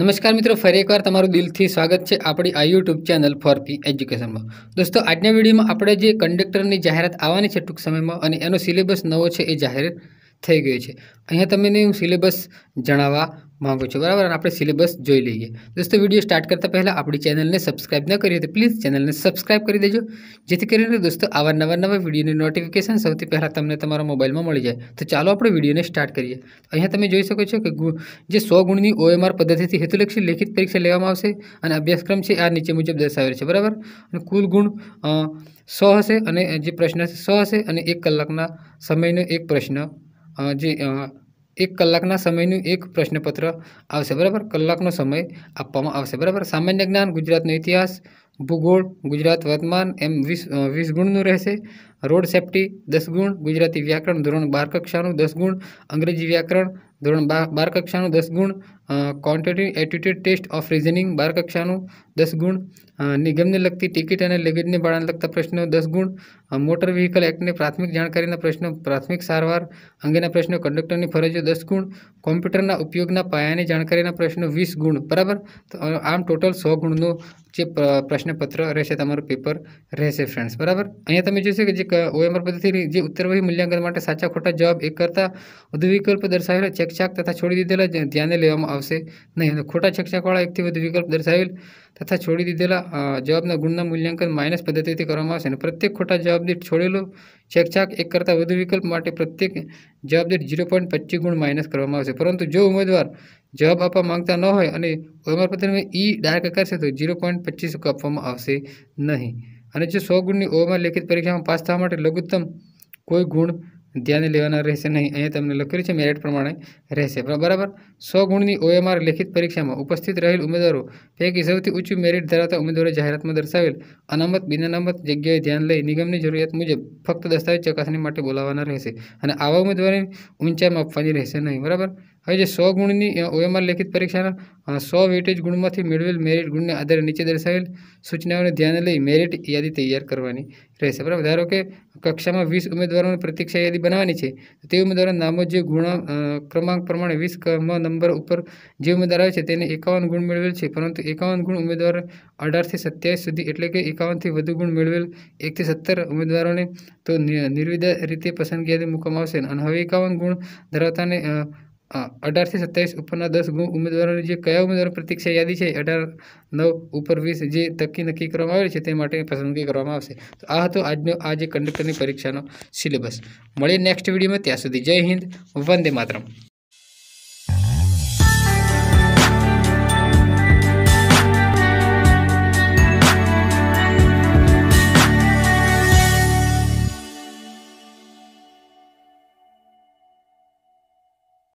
નમસ્કાર મિત્રો ફરી એકવાર તમારું દિલથી સ્વાગત છે આપણી આ યુટ્યુબ ચેનલ ફોર પી એજ્યુકેશનમાં દોસ્તો આજના વિડીયોમાં આપણે જે કંડક્ટરની જાહેરાત આવવાની છે ટૂંક સમયમાં અને એનો સિલેબસ નવો છે એ જાહેર થઈ ગઈ છે અહીંયા તમને હું સિલેબસ જણાવવા માગું છું બરાબર આપણે સિલેબસ જોઈ લઈએ દોસ્તો વિડીયો સ્ટાર્ટ કરતાં પહેલાં આપણી ચેનલને સબસ્ક્રાઈબ ન કરીએ તો પ્લીઝ ચેનલને સબસ્ક્રાઇબ કરી દેજો જેથી કરીને દોસ્તો આવા નવા નવા વિડીયોની નોટિફિકેશન સૌથી પહેલાં તમને તમારા મોબાઈલમાં મળી જાય તો ચાલો આપણે વિડીયોને સ્ટાર્ટ કરીએ અહીંયા તમે જોઈ શકો છો કે જે સો ગુણની ઓએમઆર પદ્ધતિથી હેતુલક્ષી લેખિત પરીક્ષા લેવામાં આવશે અને અભ્યાસક્રમ છે આ નીચે મુજબ દર્શાવેલ છે બરાબર અને કુલ ગુણ સો હશે અને જે પ્રશ્ન છે સો હશે અને એક કલાકના સમયનો એક પ્રશ્ન જે એક કલાકના સમયનું એક પ્રશ્નપત્ર આવશે બરાબર કલાકનો સમય આપવામાં આવશે બરાબર સામાન્ય જ્ઞાન ગુજરાતનો ઇતિહાસ ભૂગોળ ગુજરાત વર્તમાન એમ વીસ વીસ ગુણનું રહેશે રોડ સેફટી દસ ગુણ ગુજરાતી વ્યાકરણ ધોરણ બાર કક્ષાનું દસ ગુણ અંગ્રેજી વ્યાકરણ ધોરણ બાર કક્ષાનું દસ ગુણ quantity aptitude test of reasoning બાર કક્ષાનું દસ ગુણ નિગમને લગતી ટિકિટ અને લેગેજને ભાડાને લગતા પ્રશ્નો દસ ગુણ મોટર વ્હીકલ એક્ટને પ્રાથમિક જાણકારીના પ્રશ્નો પ્રાથમિક સારવાર અંગેના પ્રશ્નો કંડક્ટરની ફરજો દસ ગુણ કોમ્પ્યુટરના ઉપયોગના પાયાની જાણકારીના પ્રશ્નો વીસ ગુણ બરાબર આમ ટોટલ સો ગુણનો જે પ્રશ્નપત્ર રહેશે તમારું પેપર રહેશે ફ્રેન્ડ્સ બરાબર અહીંયા તમે જોશો કે જે ઓએમઆર પદ્ધતિની જે ઉત્તરવહી મૂલ્યાંકન માટે સાચા ખોટા જવાબ એક કરતાં વધુ વિકલ્પ દર્શાવેલા ચેકચાક તથા છોડી દીધેલા ધ્યાને લેવામાં આવશે આવશે નહીં અને ખોટા છક્ષકવાળા એકથી વધુ વિકલ્પ દર્શાવેલ તથા છોડી દીધેલા જવાબના ગુણના મૂલ્યાંકન માઇનસ પદ્ધતિથી કરવામાં આવશે અને પ્રત્યેક ખોટા જવાબ દીઠ છોડેલો છેકછાક એક કરતાં વધુ વિકલ્પ માટે પ્રત્યેક જવાબ દીઠ ઝીરો પોઈન્ટ ગુણ માઇનસ કરવામાં આવશે પરંતુ જો ઉમેદવાર જવાબ આપવા માંગતા ન હોય અને ઉમેદપત્રમાં ઈ ડાર્ક કરશે તો ઝીરો પોઈન્ટ પચીસ આપવામાં આવશે નહીં અને જો સો ગુણની ઓમાં લેખિત પરીક્ષામાં પાસ થવા માટે લઘુત્તમ કોઈ ગુણ ધ્યાને લેવાના રહેશે નહીં અહીંયા તમને લખેલું છે મેરિટ પ્રમાણે રહેશે બરાબર સો ગુણની ઓએમઆર લેખિત પરીક્ષામાં ઉપસ્થિત રહેલ ઉમેદવારો પૈકી સૌથી ઊંચું મેરિટ ધરાવતા ઉમેદવારો જાહેરાતમાં દર્શાવેલ અનામત બિનાનામત જગ્યાએ ધ્યાન લઈ નિગમની જરૂરિયાત મુજબ ફક્ત દસ્તાવેજ ચકાસણી માટે બોલાવવાના રહેશે અને આવા ઉમેદવારોને ઊંચાઈ આપવાની રહેશે નહીં બરાબર હવે જે સો ગુણની ઓએમઆર લેખિત પરીક્ષાના સો વેટેજ ગુણમાંથી મેળવેલ મેરિટ ગુણને આધારે નીચે દર્શાવેલ સૂચનાઓને ધ્યાને લઈ મેરિટ યાદી તૈયાર કરવાની રહેશે બરાબર ધારો કે કક્ષામાં વીસ ઉમેદવારોની પ્રતીક્ષા યાદી બનાવવાની છે તે ઉમેદવારોના નામો જે ગુણ ક્રમાંક પ્રમાણે વીસ નંબર ઉપર જે ઉમેદવાર આવે છે તેને એકાવન ગુણ મેળવેલ છે પરંતુ એકાવન ગુણ ઉમેદવાર અઢારથી સત્યાવીસ સુધી એટલે કે એકાવનથી વધુ ગુણ મેળવેલ એકથી સત્તર ઉમેદવારોને તો નિર્વિધ રીતે પસંદગી યાદી મૂકવામાં આવશે અને હવે એકાવન ગુણ ધરાવતાને અઢારથી સત્યાવીસ ઉપરના દસ ગુણ ઉમેદવારોની જે કયા ઉમેદવારો પ્રતીક્ષા યાદી છે અઢાર નવ ઉપર વીસ જે તકી નક્કી કરવામાં આવેલી છે તે માટે પસંદગી કરવામાં આવશે તો આ હતો આજનો આ જે કંડક્ટરની પરીક્ષાનો સિલેબસ મળીએ નેક્સ્ટ વિડીયોમાં ત્યાં સુધી જય હિન્દ વંદે માતરમ